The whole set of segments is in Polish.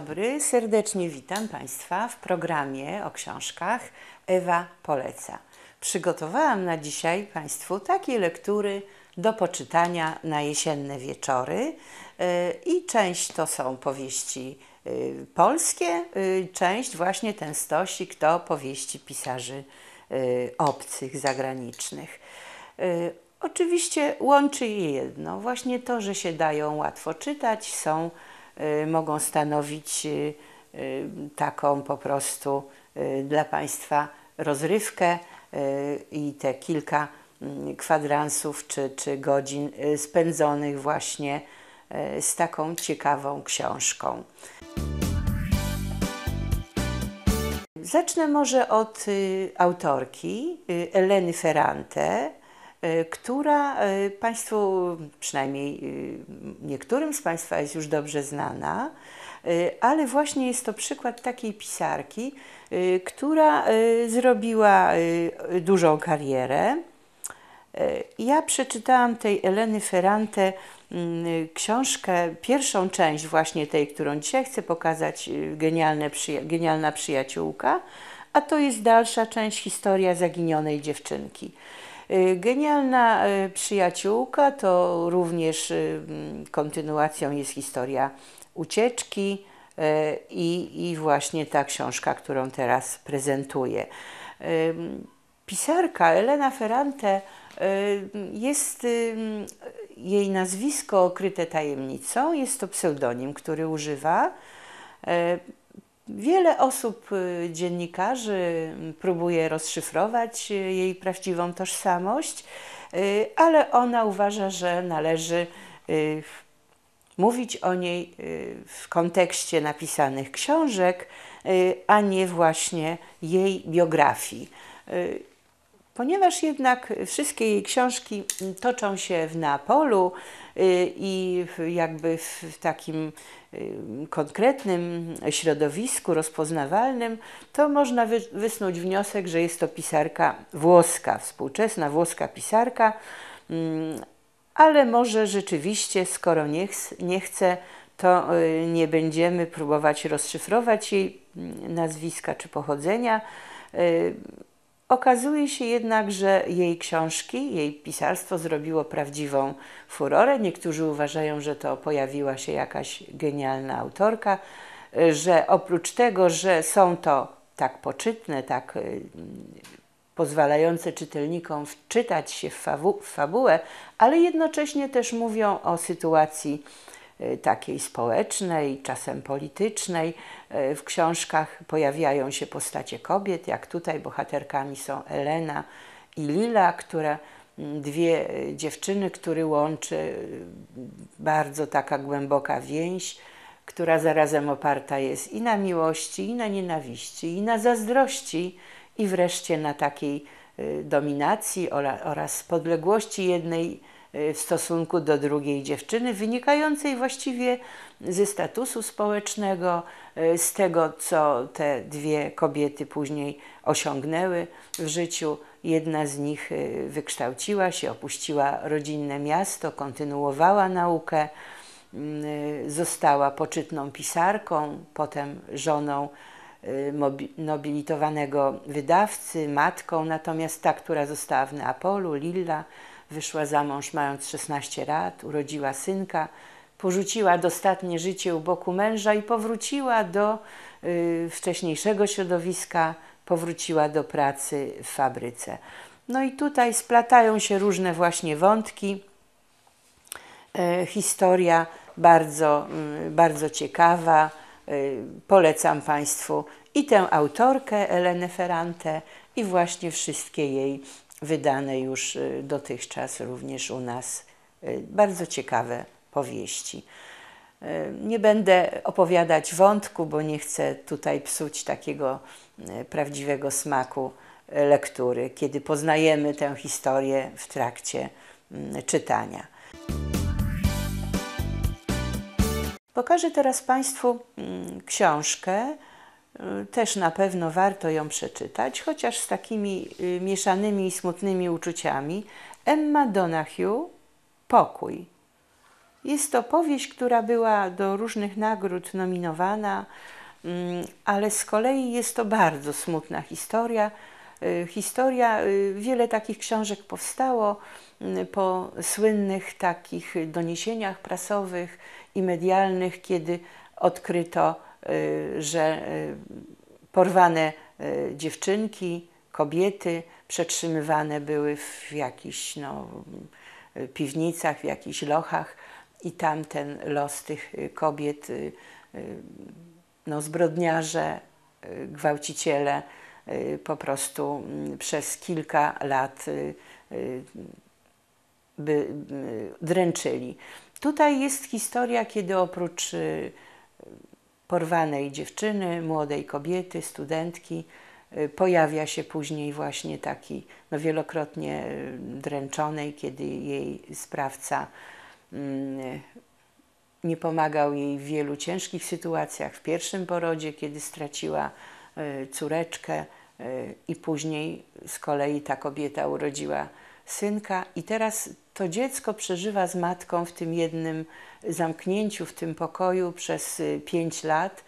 dobry, serdecznie witam Państwa w programie o książkach Ewa Poleca. Przygotowałam na dzisiaj Państwu takie lektury do poczytania na jesienne wieczory e, i część to są powieści e, polskie, e, część właśnie ten stosik to powieści pisarzy obcych, zagranicznych. Oczywiście łączy je jedno, właśnie to, że się dają łatwo czytać, są Y, mogą stanowić y, y, taką po prostu dla Państwa rozrywkę i te kilka mm, kwadransów czy, czy godzin spędzonych właśnie z taką ciekawą książką. Zacznę może od autorki Eleny Ferrante, E, która e, Państwu, przynajmniej e, niektórym z Państwa jest już dobrze znana, ale właśnie jest to przykład takiej pisarki, która zrobiła dużą karierę. Ja przeczytałam tej Eleny Ferrante mm, książkę, pierwszą część właśnie tej, którą dzisiaj chcę pokazać, Genialne przyja Genialna Przyjaciółka, a to jest dalsza część Historia zaginionej dziewczynki. Y, genialna y, przyjaciółka to również y, mm, kontynuacją jest historia ucieczki i, i właśnie ta książka, którą teraz prezentuję. Pisarka Elena Ferrante jest mm, jej nazwisko okryte tajemnicą, jest to pseudonim, który używa. Wiele osób, y, dziennikarzy, mm, próbuje rozszyfrować y, jej prawdziwą tożsamość, y, ale ona uważa, że należy mówić o niej w kontekście napisanych książek, a nie właśnie jej biografii. Ponieważ jednak wszystkie jej książki toczą się w Neapolu y, i jakby w takim y, konkretnym środowisku rozpoznawalnym, to można wysnuć wniosek, że jest to pisarka włoska, współczesna włoska pisarka, mm, ale może rzeczywiście, skoro nie, ch nie chce, to y, nie będziemy próbować rozszyfrować jej mm, nazwiska czy pochodzenia Okazuje się jednak, że jej książki, jej pisarstwo zrobiło prawdziwą furorę. Niektórzy uważają, że to pojawiła się jakaś genialna autorka, że oprócz tego, że są to tak poczytne, tak y, pozwalające czytelnikom wczytać się w, w fabułę, ale jednocześnie też mówią o sytuacji Y, takiej społecznej, czasem politycznej. Y, w książkach pojawiają się postacie kobiet, jak tutaj bohaterkami są Elena i Lila, które mm, dwie y, dziewczyny, które łączy bardzo taka głęboka więź, która zarazem oparta jest i na miłości, i na nienawiści, i na zazdrości, i wreszcie na takiej dominacji oraz podległości jednej Y, w stosunku do drugiej dziewczyny, wynikającej właściwie ze statusu społecznego, y, z tego, co te dwie kobiety później osiągnęły w życiu. Jedna z nich y, wykształciła się, opuściła rodzinne miasto, kontynuowała naukę, została poczytną pisarką, potem żoną nobilitowanego wydawcy, matką natomiast ta, która została w Neapolu, Lilla, Wyszła za mąż mając 16 lat, urodziła synka, porzuciła dostatnie życie u boku męża i powróciła do y, wcześniejszego środowiska, powróciła do pracy w fabryce. No i tutaj splatają się różne właśnie wątki. E, historia bardzo, mm, bardzo ciekawa. E, polecam Państwu i tę autorkę Elenę Ferrante i właśnie wszystkie jej wydane już y, dotychczas również u nas y, bardzo ciekawe powieści. Y, nie będę opowiadać wątku, bo nie chcę tutaj psuć takiego prawdziwego smaku lektury, kiedy poznajemy tę historię w trakcie mm, czytania. Pokażę teraz Państwu mm, książkę, Y, też na pewno warto ją przeczytać, chociaż z takimi y, mieszanymi i smutnymi uczuciami. Emma Donahue, Pokój. Jest to powieść, która była do różnych nagród nominowana, mm, ale z kolei jest to bardzo smutna historia. Y, historia, wiele takich książek powstało mm, po słynnych takich doniesieniach prasowych i medialnych, kiedy odkryto Y, że y, porwane y, dziewczynki, kobiety przetrzymywane były w jakichś no, piwnicach, w jakichś lochach i tam ten los tych kobiet, no, zbrodniarze, gwałciciele po prostu mm, przez kilka lat by, dręczyli. Tutaj jest historia, kiedy oprócz porwanej dziewczyny, młodej kobiety, studentki. Y, pojawia się później właśnie taki no wielokrotnie y, dręczonej, kiedy jej sprawca mm, nie pomagał jej w wielu ciężkich sytuacjach. W pierwszym porodzie, kiedy straciła y, córeczkę, i później z kolei ta kobieta urodziła synka, i teraz to dziecko przeżywa z matką w tym jednym zamknięciu, w tym pokoju przez y, pięć lat.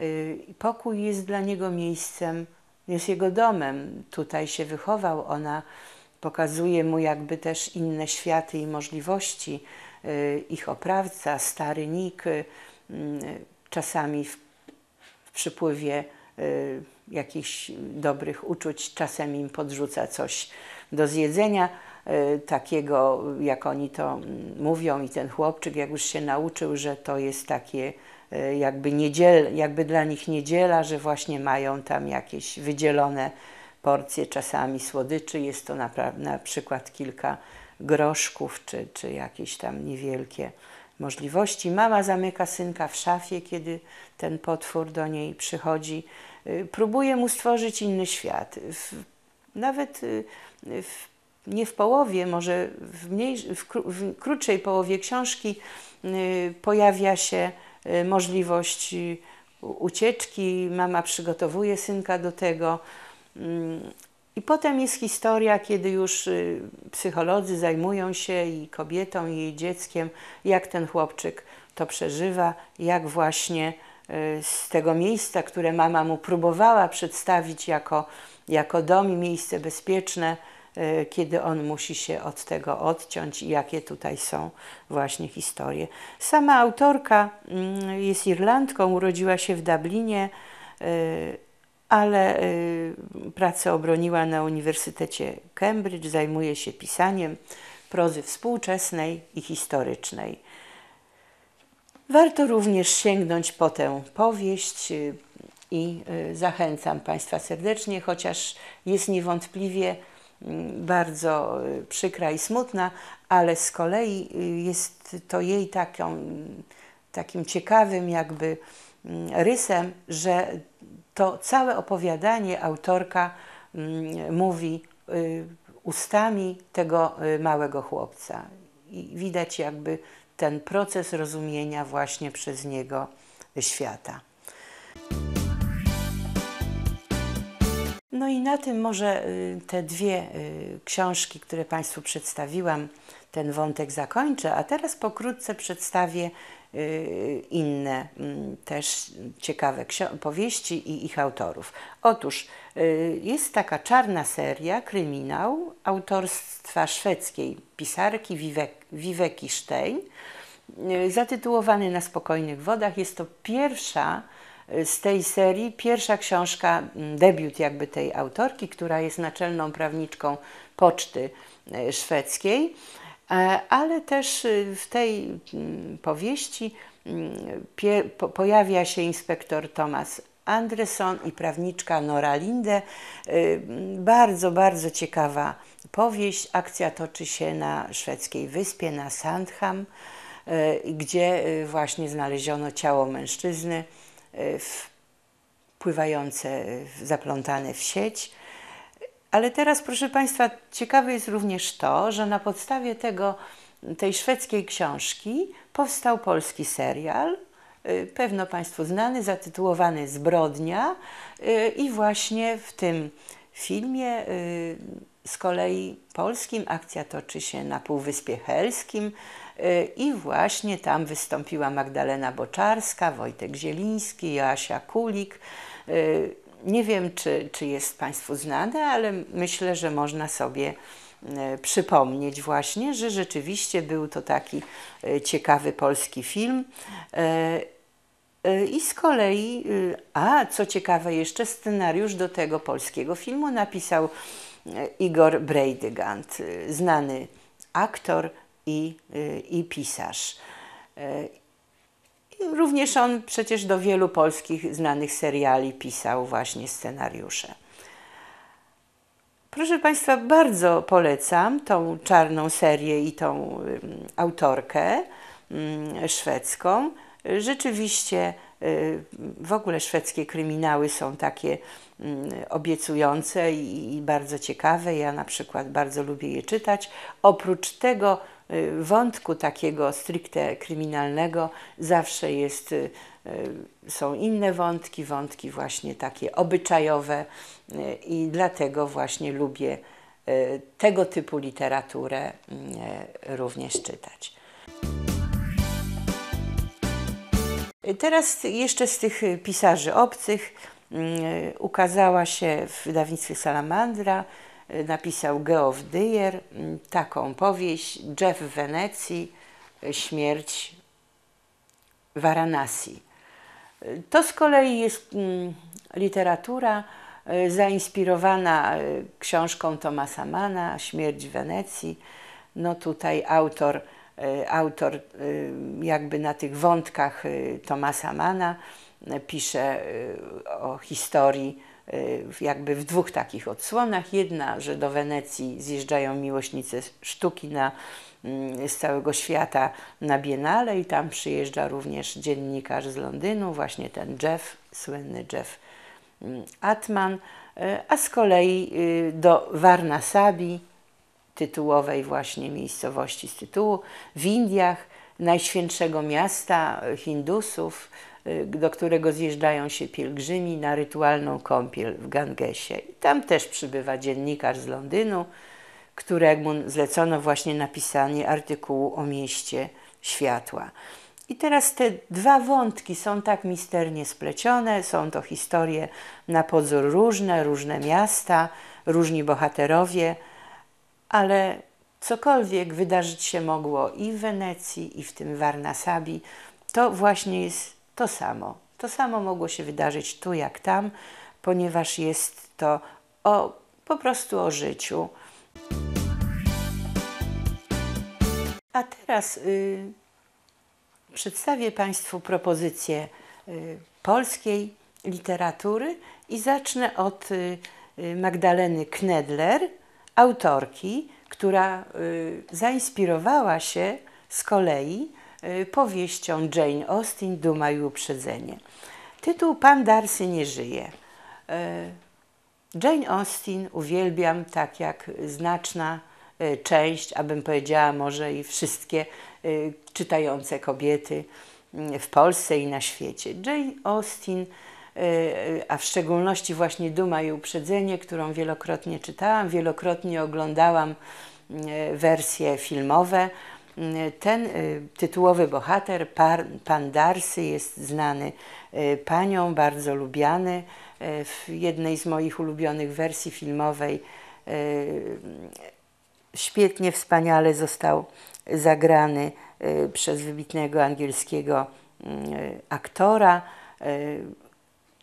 Y, pokój jest dla niego miejscem, jest jego domem. Tutaj się wychował. Ona pokazuje mu jakby też inne światy i możliwości. Y, ich oprawca, stary Nik, czasami w przypływie jakichś dobrych uczuć, czasem im podrzuca coś do zjedzenia. E, takiego, jak oni to mm, mówią, i ten chłopczyk, jak już się nauczył, że to jest takie e, jakby, niedziel, jakby dla nich niedziela, że właśnie mają tam jakieś wydzielone porcje czasami słodyczy, jest to na, na przykład kilka groszków czy, czy jakieś tam niewielkie możliwości. Mama zamyka synka w szafie, kiedy ten potwór do niej przychodzi. E, próbuje mu stworzyć inny świat. W, nawet y, w nie w połowie, może w, mniej, w, kró, w krótszej połowie książki y, pojawia się y, możliwość y, ucieczki, mama przygotowuje synka do tego. Mm, I potem jest historia, kiedy już psycholodzy zajmują się i kobietą, i jej dzieckiem, jak ten chłopczyk to przeżywa, jak właśnie z tego miejsca, które mama mu próbowała przedstawić jako, jako dom i miejsce bezpieczne, E, kiedy on musi się od tego odciąć i jakie tutaj są właśnie historie. Sama autorka mm, jest Irlandką, urodziła się w Dublinie, e, ale e, pracę obroniła na Uniwersytecie Cambridge, zajmuje się pisaniem prozy współczesnej i historycznej. Warto również sięgnąć po tę powieść y, i y, zachęcam Państwa serdecznie, chociaż jest niewątpliwie bardzo y, przykra i smutna, ale z kolei y, jest to jej taką, takim ciekawym jakby mm, rysem, że to całe opowiadanie autorka mm, mówi y, ustami tego małego chłopca. I widać jakby ten proces rozumienia właśnie przez niego świata. No i na tym może y, te dwie y, książki, które Państwu przedstawiłam, ten wątek zakończę, a teraz pokrótce przedstawię y, inne mm, też ciekawe powieści i ich autorów. Otóż jest taka czarna seria, kryminał autorstwa szwedzkiej pisarki Vivek, Viveki Stein, zatytułowany Na spokojnych wodach. Jest to pierwsza z tej serii pierwsza książka, mm, debiut jakby tej autorki, która jest naczelną prawniczką poczty e, szwedzkiej, e, ale też y, w tej mm, powieści mm, pojawia się inspektor Thomas Andreson i prawniczka Nora Linde. E, bardzo, bardzo ciekawa powieść. Akcja toczy się na szwedzkiej wyspie, na Sandham, gdzie y, właśnie znaleziono ciało mężczyzny, Y, pływające, zaplątane w sieć. Ale teraz, proszę Państwa, ciekawe jest również to, że na podstawie tego, tej szwedzkiej książki powstał polski serial, y, pewno Państwu znany, zatytułowany Zbrodnia. Y, I właśnie w tym filmie z kolei polskim akcja toczy się na Półwyspie Helskim. E, I właśnie tam wystąpiła Magdalena Boczarska, Wojtek Zieliński, Joasia Kulik. E, nie wiem, czy, czy jest Państwu znane, ale myślę, że można sobie e, przypomnieć właśnie, że rzeczywiście był to taki ciekawy polski film. I z kolei, a co ciekawe jeszcze, scenariusz do tego polskiego filmu napisał Igor Brejdygant, znany aktor, i, y, i pisarz. Y, również on przecież do wielu polskich znanych seriali pisał właśnie scenariusze. Proszę Państwa, bardzo polecam tą czarną serię i tą autorkę szwedzką. Rzeczywiście y, w ogóle szwedzkie kryminały są takie obiecujące i bardzo ciekawe. Ja na przykład bardzo lubię je czytać. Oprócz tego Y, wątku takiego stricte kryminalnego zawsze jest, y, y, są inne wątki, wątki właśnie takie obyczajowe i dlatego właśnie lubię tego typu literaturę również czytać. Teraz jeszcze z tych pisarzy obcych ukazała się w wydawnictwie Salamandra Y, napisał Geoff Dyer mm, taką powieść Jeff w Wenecji, y, śmierć Varanasi. Y, to z kolei jest mm, literatura zainspirowana książką Tomasa Mana, Śmierć w Wenecji. No tutaj autor, autor jakby na tych wątkach Tomasa Mana pisze o historii Y, jakby w dwóch takich odsłonach. Jedna, że do Wenecji zjeżdżają miłośnicy sztuki na, mm, z całego świata na Biennale i tam przyjeżdża również dziennikarz z Londynu, właśnie ten Jeff, słynny Jeff mm, Atman, y, a z kolei y, do Varnasabi, tytułowej właśnie miejscowości z tytułu, w Indiach, najświętszego miasta Hindusów, Y, do którego zjeżdżają się pielgrzymi na rytualną kąpiel w Gangesie. I tam też przybywa dziennikarz z Londynu, któremu zlecono właśnie napisanie artykułu o mieście światła. I teraz te dwa wątki są tak misternie splecione, są to historie na pozór różne, różne miasta, różni bohaterowie, ale cokolwiek wydarzyć się mogło i w Wenecji, i w tym Warnasabi, to właśnie jest to samo. To samo mogło się wydarzyć tu jak tam, ponieważ jest to o, po prostu o życiu. A teraz y, przedstawię Państwu propozycję y, polskiej literatury i zacznę od y, y Magdaleny Knedler, autorki, która y, zainspirowała się z kolei Y, powieścią Jane Austen Duma i uprzedzenie. Tytuł Pan Darcy nie żyje. Y, Jane Austen uwielbiam tak jak znaczna y, część, abym powiedziała może i wszystkie czytające kobiety w Polsce i na świecie. Jane Austen, a w szczególności właśnie Duma i Uprzedzenie, którą wielokrotnie czytałam, wielokrotnie oglądałam wersje filmowe. Ten y, tytułowy bohater, pan Darcy jest znany y, panią, bardzo lubiany. Y, w jednej z moich ulubionych wersji filmowej świetnie, wspaniale został zagrany przez wybitnego angielskiego aktora,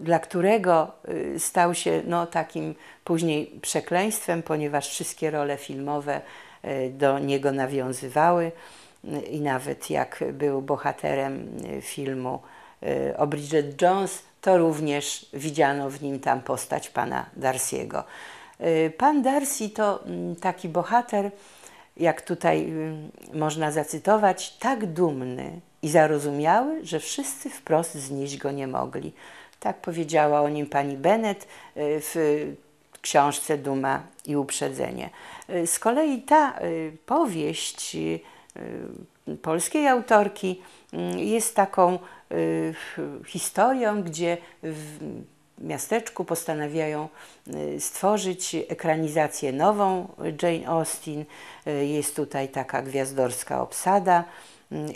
dla którego stał się no, takim później przekleństwem, ponieważ wszystkie role filmowe E, do niego nawiązywały i nawet jak był bohaterem e, filmu e, o Bridget Jones, to również widziano w nim tam postać pana Darcy'ego. Pan Darcy to mm, taki bohater, jak tutaj mm, można zacytować, tak dumny i zarozumiały, że wszyscy wprost znieść go nie mogli. Tak powiedziała o nim pani Bennett w książce Duma i Uprzedzenie. Y, z kolei ta y, powieść y, polskiej autorki jest taką historią, gdzie w miasteczku postanawiają stworzyć ekranizację nową Jane Austen. Jest tutaj taka gwiazdorska obsada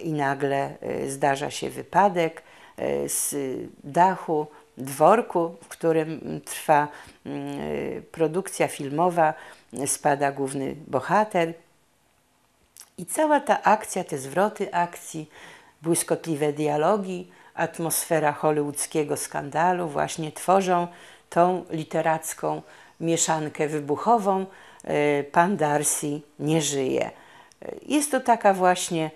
i nagle zdarza się wypadek z dachu dworku, w którym trwa mm, y, produkcja filmowa, spada główny bohater. I cała ta akcja, te zwroty akcji, błyskotliwe dialogi, atmosfera hollywoodzkiego skandalu właśnie tworzą tą literacką mieszankę wybuchową. Y, pan Darcy nie żyje. Y, jest to taka właśnie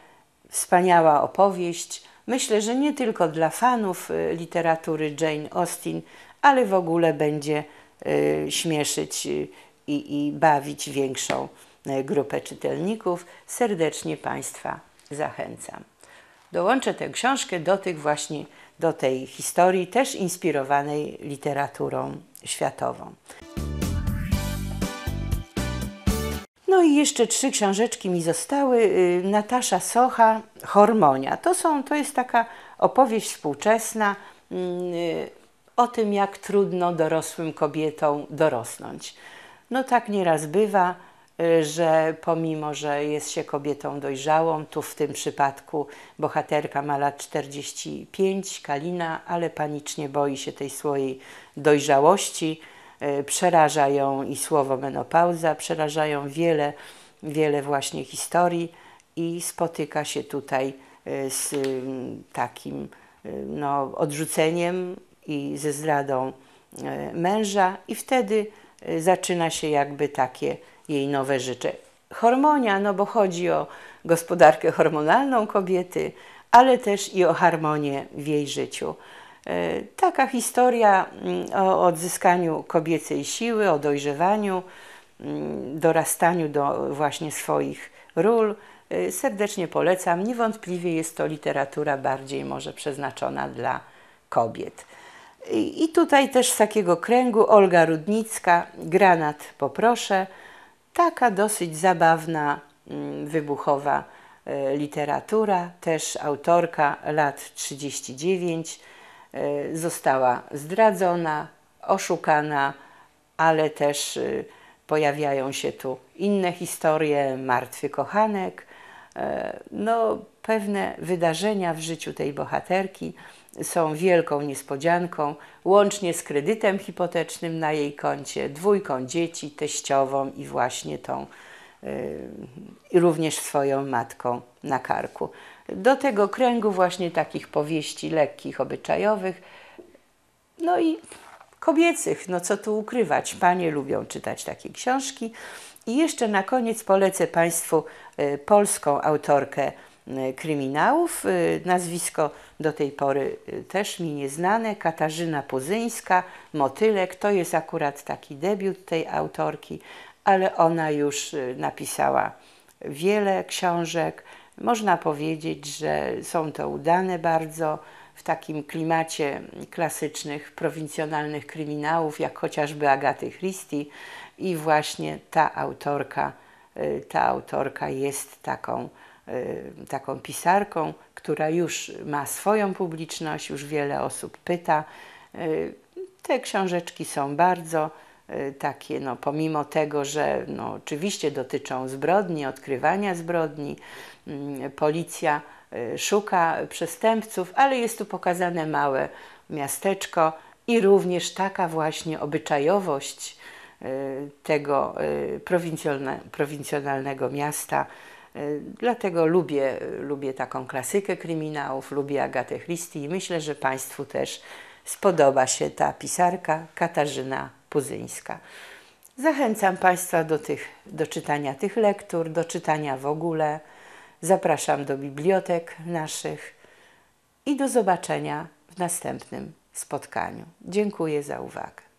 wspaniała opowieść Myślę, że nie tylko dla fanów y, literatury Jane Austen, ale w ogóle będzie y, śmieszyć y, i, i bawić większą grupę czytelników. Serdecznie Państwa zachęcam. Dołączę tę książkę do tych właśnie, do tej historii, też inspirowanej literaturą światową. i jeszcze trzy książeczki mi zostały. Y, Natasza Socha, Hormonia. To, są, to jest taka opowieść współczesna mm, y, o tym, jak trudno dorosłym kobietom dorosnąć. No tak nieraz bywa, y, że pomimo, że jest się kobietą dojrzałą, tu w tym przypadku bohaterka ma lat 45, Kalina, ale panicznie boi się tej swojej dojrzałości E, przerażają i słowo menopauza, przerażają wiele, wiele właśnie historii i spotyka się tutaj e, z takim e, no, odrzuceniem i ze zdradą męża i wtedy zaczyna się jakby takie jej nowe życie. Hormonia, no bo chodzi o gospodarkę hormonalną kobiety, ale też i o harmonię w jej życiu. E, taka historia mm, o odzyskaniu kobiecej siły, o dojrzewaniu, mm, dorastaniu do właśnie swoich ról. E, serdecznie polecam. Niewątpliwie jest to literatura bardziej może przeznaczona dla kobiet. I tutaj też z takiego kręgu Olga Rudnicka, Granat poproszę. Taka dosyć zabawna, mm, wybuchowa e, literatura, też autorka lat 39 E, została zdradzona, oszukana, ale też e, pojawiają się tu inne historie, martwy kochanek, e, no, pewne wydarzenia w życiu tej bohaterki są wielką niespodzianką, łącznie z kredytem hipotecznym na jej koncie, dwójką dzieci, teściową i właśnie tą, również swoją matką na karku do tego kręgu właśnie takich powieści lekkich, obyczajowych, no i kobiecych, no co tu ukrywać, panie lubią czytać takie książki. I jeszcze na koniec polecę Państwu y, polską autorkę y, kryminałów. Y, nazwisko do tej pory też mi nieznane, Katarzyna Puzyńska, Motylek. To jest akurat taki debiut tej autorki, ale ona już napisała wiele książek, można powiedzieć, że są to udane bardzo w takim klimacie klasycznych, prowincjonalnych kryminałów, jak chociażby Agaty Christie i właśnie ta autorka, y, ta autorka jest taką, y, taką pisarką, która już ma swoją publiczność, już wiele osób pyta. Y, te książeczki są bardzo Y, takie, no, pomimo tego, że no, oczywiście dotyczą zbrodni, odkrywania zbrodni, mm, policja y, szuka przestępców, ale jest tu pokazane małe miasteczko i również taka właśnie obyczajowość y, tego prowincjonalnego miasta. Dlatego lubię, lubię taką klasykę kryminałów, lubię Agatę Christie i myślę, że Państwu też spodoba się ta pisarka Katarzyna Puzyńska. Zachęcam Państwa do, tych, do czytania tych lektur, do czytania w ogóle. Zapraszam do bibliotek naszych i do zobaczenia w następnym spotkaniu. Dziękuję za uwagę.